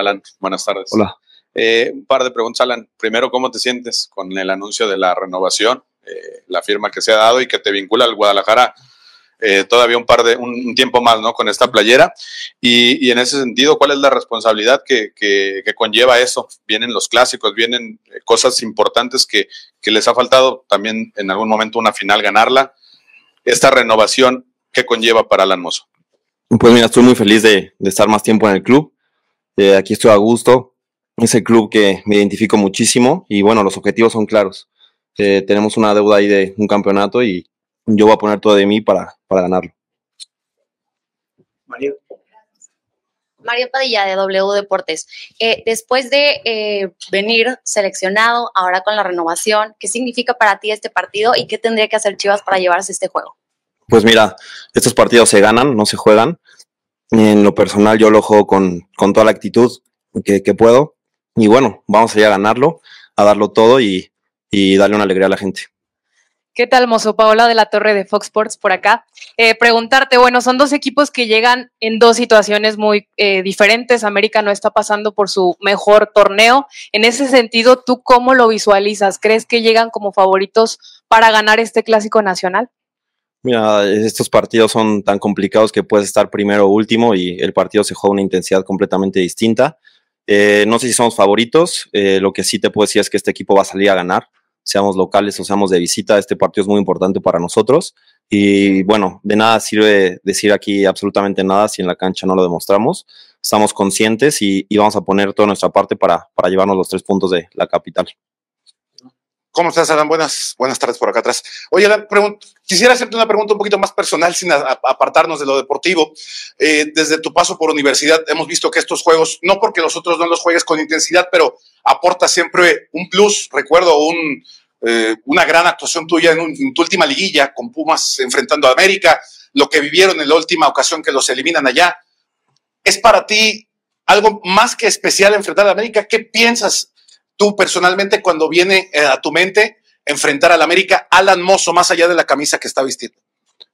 Alan, buenas tardes. Hola. Eh, un par de preguntas, Alan. Primero, ¿cómo te sientes con el anuncio de la renovación, eh, la firma que se ha dado y que te vincula al Guadalajara eh, todavía un par de un, tiempo más, ¿no? Con esta playera y, en ese sentido, ¿cuál es la responsabilidad que, conlleva eso? Vienen los clásicos, vienen cosas importantes que, les ha faltado también en algún momento una final ganarla. Esta renovación, ¿qué conlleva para Alan Mozo? Pues mira, estoy muy feliz de, estar más tiempo en el club. Eh, aquí estoy a gusto. Es el club que me identifico muchísimo y bueno, los objetivos son claros. Eh, tenemos una deuda ahí de un campeonato y yo voy a poner todo de mí para, para ganarlo. Mario. Padilla de W Deportes. Eh, después de venir seleccionado, ahora con la renovación, ¿qué significa para ti este partido y qué tendría que hacer Chivas para llevarse este juego? Pues mira, estos partidos se ganan, no se juegan. En lo personal yo lo juego con, toda la actitud que, puedo. Y bueno, vamos a ir a ganarlo, a darlo todo y, darle una alegría a la gente. ¿Qué tal, Mozo? Paola de la Torre de Fox Sports por acá. Eh, preguntarte, bueno, son dos equipos que llegan en dos situaciones muy eh, diferentes. América no está pasando por su mejor torneo. En ese sentido, ¿tú cómo lo visualizas? ¿Crees que llegan como favoritos para ganar este clásico nacional? Mira, estos partidos son tan complicados que puedes estar primero o último y el partido se juega una intensidad completamente distinta. Eh, no sé si somos favoritos, eh, lo que sí te puedo decir es que este equipo va a salir a ganar, seamos locales o seamos de visita, este partido es muy importante para nosotros y bueno, de nada sirve decir aquí absolutamente nada si en la cancha no lo demostramos, estamos conscientes y, vamos a poner toda nuestra parte para llevarnos los tres puntos de la capital. ¿Cómo estás, Alan? Buenas, buenas tardes por acá atrás. Oye, quisiera hacerte una pregunta un poquito más personal sin apartarnos de lo deportivo. Eh, desde tu paso por universidad hemos visto que estos juegos, no porque nosotros no los juegues con intensidad, pero aporta siempre un plus. Recuerdo eh, una gran actuación tuya en, tu última liguilla con Pumas enfrentando a América, lo que vivieron en la última ocasión que los eliminan allá. ¿Es para ti algo más que especial enfrentar a América? ¿Qué piensas? tú personalmente cuando viene eh, a tu mente enfrentar al América Alan Mozo más allá de la camisa que está vistiendo?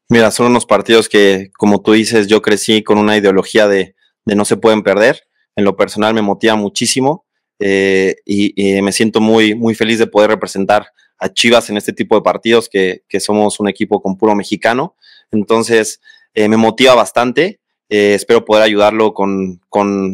Mira, son unos partidos que, como tú dices, yo crecí con una ideología de, no se pueden perder. En lo personal me motiva muchísimo eh, y, me siento muy, muy feliz de poder representar a Chivas en este tipo de partidos, que, somos un equipo con puro mexicano. Entonces, eh, me motiva bastante eh, espero poder ayudarlo con,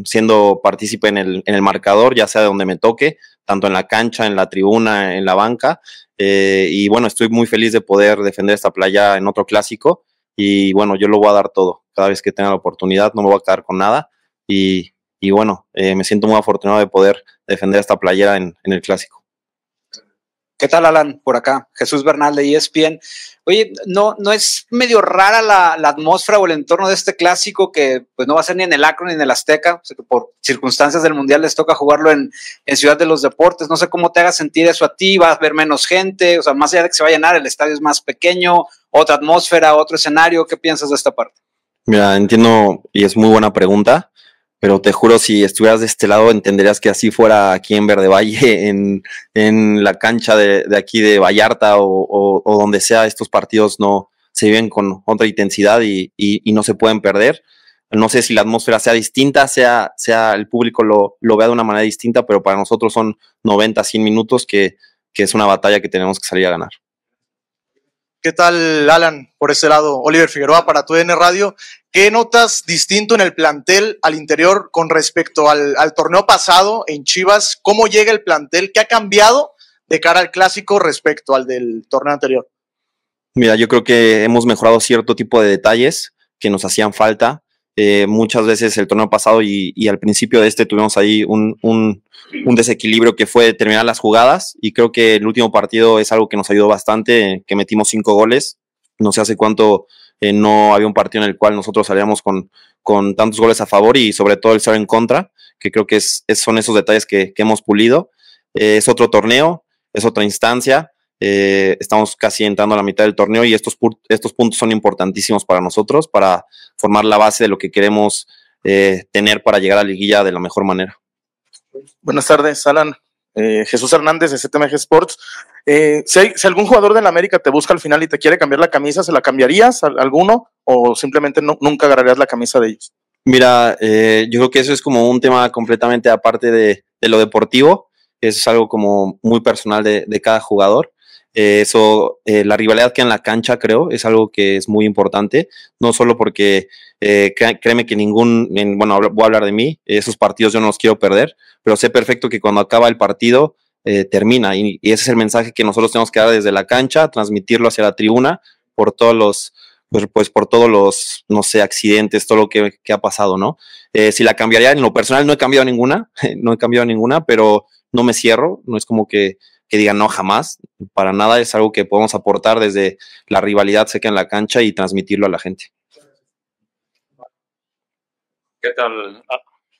siendo partícipe en el, marcador, ya sea de donde me toque, tanto en la cancha, en la tribuna, en la banca. Eh, y bueno, estoy muy feliz de poder defender esta playa en otro clásico. Y bueno, yo lo voy a dar todo. Cada vez que tenga la oportunidad, no me voy a quedar con nada. Y, y bueno, eh, me siento muy afortunado de poder defender esta playa en el clásico. ¿Qué tal, Alan? Por acá, Jesús Bernal de ESPN. Oye, ¿no, no es medio rara la, atmósfera o el entorno de este clásico que pues no va a ser ni en el Acro ni en el Azteca? por circunstancias del Mundial les toca jugarlo en, en, Ciudad de los Deportes. No sé cómo te haga sentir eso a ti, vas a ver menos gente, o sea, más allá de que se va a llenar, el estadio es más pequeño, otra atmósfera, otro escenario. ¿Qué piensas de esta parte? Mira, entiendo y es muy buena pregunta pero te juro, si estuvieras de este lado, entenderías que así fuera aquí en Verde Valle, en, la cancha de, aquí de Vallarta o, donde sea, estos partidos no se viven con otra intensidad y, no se pueden perder. No sé si la atmósfera sea distinta, sea, sea el público lo, vea de una manera distinta, pero para nosotros son 90, 100 minutos que es una batalla que tenemos que salir a ganar. ¿Qué tal, Alan, por ese lado? Oliver Figueroa para tu Radio. ¿Qué notas distinto en el plantel al interior con respecto al, al, torneo pasado en Chivas? ¿Cómo llega el plantel? ¿Qué ha cambiado de cara al clásico respecto al del torneo anterior? Mira, yo creo que hemos mejorado cierto tipo de detalles que nos hacían falta. Eh, muchas veces el torneo pasado y, al principio de este tuvimos ahí un, desequilibrio que fue terminar las jugadas y creo que el último partido es algo que nos ayudó bastante, que metimos cinco goles, no sé hace cuánto eh, no había un partido en el cual nosotros salíamos con, tantos goles a favor y sobre todo el ser en contra, que creo que son esos detalles que, hemos pulido. Eh, es otro torneo, es otra instancia, eh, estamos casi entrando a la mitad del torneo y estos, estos puntos son importantísimos para nosotros, para formar la base de lo que queremos eh, tener para llegar a la liguilla de la mejor manera. Buenas tardes, Alan. Eh, Jesús Hernández de CTMG Sports. si, algún jugador de la América te busca al final y te quiere cambiar la camisa, ¿se la cambiarías alguno o simplemente nunca agarrarías la camisa de ellos? Mira, yo creo que eso es como un tema completamente aparte de, lo deportivo. es algo como muy personal de, de cada jugador. Eh, eso, eh, la rivalidad que en la cancha creo es algo que es muy importante, no solo porque eh, créeme que ningún, bueno, voy a hablar de mí, esos partidos yo no los quiero perder, pero sé perfecto que cuando acaba el partido termina y, ese es el mensaje que nosotros tenemos que dar desde la cancha, transmitirlo hacia la tribuna por todos los... Pues, pues por todos los, no sé, accidentes, todo lo que, que ha pasado, ¿no? si la cambiaría, en lo personal no he cambiado ninguna, no he cambiado ninguna, pero no me cierro, no es como que que digan no jamás, para nada es algo que podemos aportar desde la rivalidad seca en la cancha y transmitirlo a la gente. ¿Qué tal?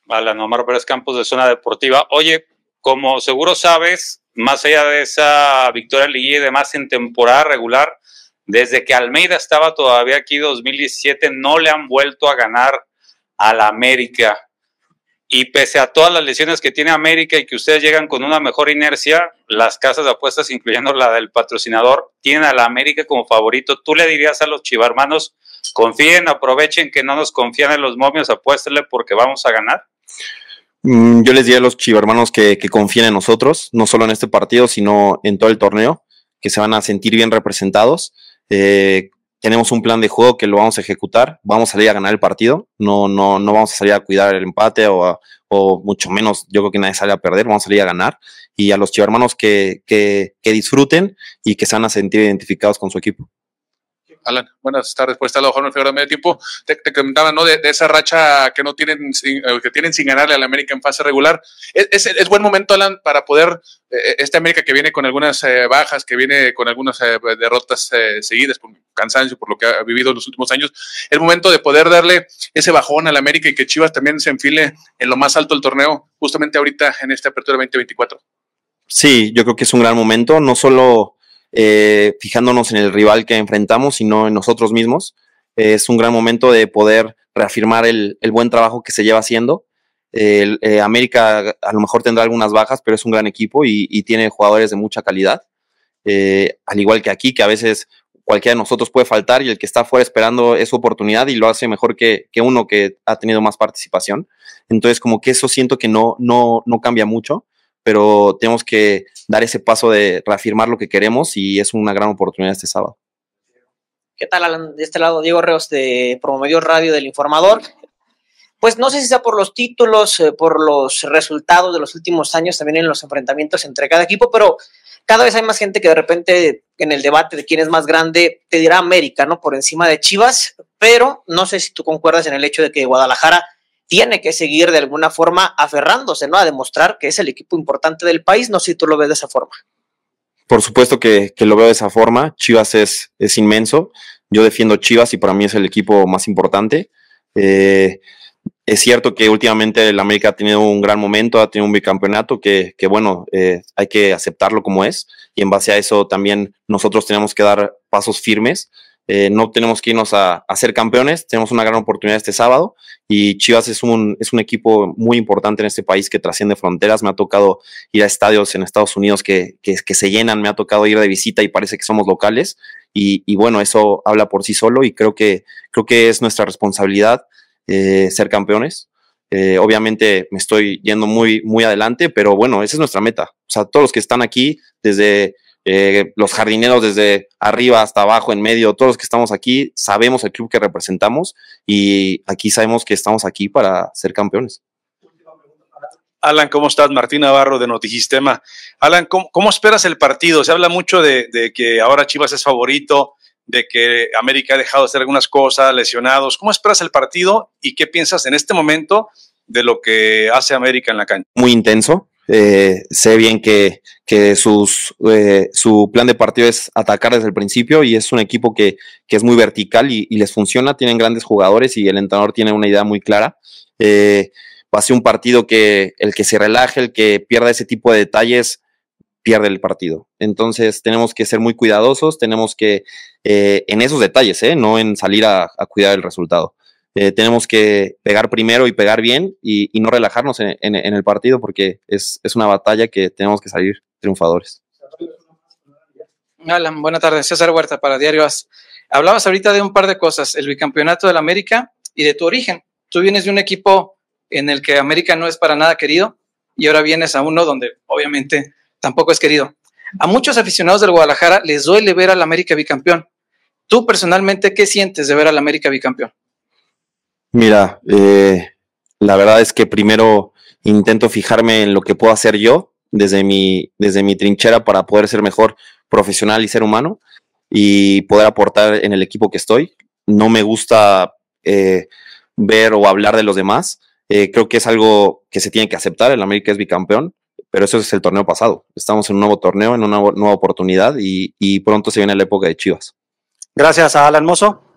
Alan Omar Pérez Campos de Zona Deportiva. Oye, como seguro sabes, más allá de esa victoria en Liguilla y demás en temporada regular, desde que Almeida estaba todavía aquí 2017, no le han vuelto a ganar a la América. Y pese a todas las lesiones que tiene América y que ustedes llegan con una mejor inercia, las casas de apuestas, incluyendo la del patrocinador, tienen a la América como favorito. ¿Tú le dirías a los chivarmanos, confíen, aprovechen que no nos confían en los momios, apuéstenle porque vamos a ganar? Mm, yo les diría a los chivarmanos que, confíen en nosotros, no solo en este partido, sino en todo el torneo, que se van a sentir bien representados. Eh, tenemos un plan de juego que lo vamos a ejecutar, vamos a salir a ganar el partido, no, no, no vamos a salir a cuidar el empate o, o mucho menos, yo creo que nadie sale a perder, vamos a salir a ganar y a los chivarmanos que, que, que disfruten y que se van a sentir identificados con su equipo. Alan, buenas tardes por estar mejor en el medio tiempo. Te, comentaba, ¿no? De, esa racha que no tienen sin, eh, que tienen sin ganarle al América en fase regular. Es, buen momento, Alan, para poder, eh, eh, este esta América que viene con algunas bajas, que viene con algunas derrotas seguidas, por cansancio, por lo que ha vivido en los últimos años, es momento de poder darle ese bajón al América y que Chivas también se enfile en lo más alto del torneo, justamente ahorita en esta apertura 2024. Sí, yo creo que es un gran momento, no solo eh, fijándonos en el rival que enfrentamos y no en nosotros mismos. Eh, es un gran momento de poder reafirmar el, buen trabajo que se lleva haciendo. Eh, América a lo mejor tendrá algunas bajas, pero es un gran equipo y, tiene jugadores de mucha calidad. al igual que aquí, que a veces cualquiera de nosotros puede faltar y el que está fuera esperando es su oportunidad y lo hace mejor que, uno que ha tenido más participación. Entonces, como que eso siento que no, no, no cambia mucho pero tenemos que dar ese paso de reafirmar lo que queremos y es una gran oportunidad este sábado. ¿Qué tal, Alan? De este lado, Diego Reos de Promovió Radio del Informador. Pues no sé si sea por los títulos, eh, por los resultados de los últimos años, también en los enfrentamientos entre cada equipo, pero cada vez hay más gente que de repente en el debate de quién es más grande te dirá América, ¿no? Por encima de Chivas, pero no sé si tú concuerdas en el hecho de que Guadalajara tiene que seguir de alguna forma aferrándose, ¿no? A demostrar que es el equipo importante del país, no sé si tú lo ves de esa forma. Por supuesto que, lo veo de esa forma. Chivas es, inmenso. Yo defiendo Chivas y para mí es el equipo más importante. Eh, es cierto que últimamente el América ha tenido un gran momento, ha tenido un bicampeonato que, bueno, eh, hay que aceptarlo como es y en base a eso también nosotros tenemos que dar pasos firmes eh, no tenemos que irnos a, ser campeones, tenemos una gran oportunidad este sábado y Chivas es un, es un equipo muy importante en este país que trasciende fronteras. Me ha tocado ir a estadios en Estados Unidos que, que, se llenan, me ha tocado ir de visita y parece que somos locales y, bueno, eso habla por sí solo y creo que, creo que es nuestra responsabilidad eh, ser campeones. Eh, obviamente me estoy yendo muy, muy adelante, pero bueno, esa es nuestra meta. O sea, todos los que están aquí, desde eh, los jardineros desde arriba hasta abajo, en medio, todos los que estamos aquí, sabemos el club que representamos y aquí sabemos que estamos aquí para ser campeones. Alan, ¿cómo estás? Martín Navarro de Notisistema. Alan, ¿cómo, esperas el partido? Se habla mucho de, que ahora Chivas es favorito, de que América ha dejado de hacer algunas cosas, lesionados. ¿Cómo esperas el partido y qué piensas en este momento de lo que hace América en la cancha? Muy intenso, eh, sé bien que, sus, eh, su plan de partido es atacar desde el principio y es un equipo que, es muy vertical y, les funciona, tienen grandes jugadores y el entrenador tiene una idea muy clara. Eh, va a ser un partido que el que se relaje, el que pierda ese tipo de detalles, pierde el partido. Entonces tenemos que ser muy cuidadosos, tenemos que eh, en esos detalles, no en salir a, cuidar el resultado. Eh, tenemos que pegar primero y pegar bien y, no relajarnos en, el partido porque es, una batalla que tenemos que salir triunfadores. Alan, buenas tardes. César Huerta para Diario As. Hablabas ahorita de un par de cosas, el bicampeonato del América y de tu origen. Tú vienes de un equipo en el que América no es para nada querido y ahora vienes a uno donde obviamente tampoco es querido. A muchos aficionados del Guadalajara les duele ver al América bicampeón. Tú personalmente, ¿qué sientes de ver al América bicampeón? Mira, eh, la verdad es que primero intento fijarme en lo que puedo hacer yo desde mi, desde mi trinchera para poder ser mejor profesional y ser humano y poder aportar en el equipo que estoy. No me gusta eh, ver o hablar de los demás. Eh, creo que es algo que se tiene que aceptar. El América es bicampeón, pero eso es el torneo pasado. Estamos en un nuevo torneo, en una nueva oportunidad y, y pronto se viene la época de Chivas. Gracias a Alan Mozo.